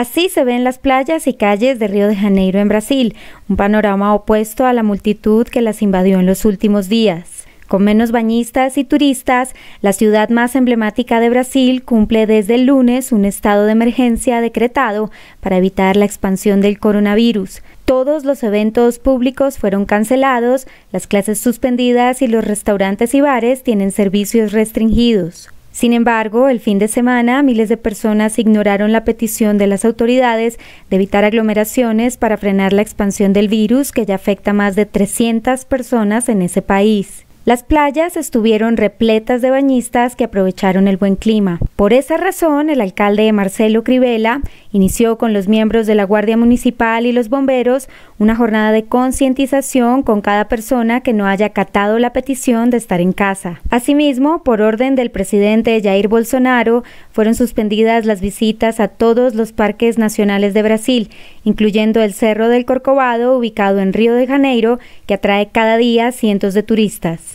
Así se ven las playas y calles de Río de Janeiro en Brasil, un panorama opuesto a la multitud que las invadió en los últimos días. Con menos bañistas y turistas, la ciudad más emblemática de Brasil cumple desde el lunes un estado de emergencia decretado para evitar la expansión del coronavirus. Todos los eventos públicos fueron cancelados, las clases suspendidas y los restaurantes y bares tienen servicios restringidos. Sin embargo, el fin de semana miles de personas ignoraron la petición de las autoridades de evitar aglomeraciones para frenar la expansión del virus que ya afecta a más de 300 personas en ese país. Las playas estuvieron repletas de bañistas que aprovecharon el buen clima. Por esa razón, el alcalde Marcelo Crivella inició con los miembros de la Guardia Municipal y los bomberos una jornada de concientización con cada persona que no haya acatado la petición de estar en casa. Asimismo, por orden del presidente Jair Bolsonaro, fueron suspendidas las visitas a todos los parques nacionales de Brasil, incluyendo el Cerro del Corcovado, ubicado en Río de Janeiro, que atrae cada día cientos de turistas.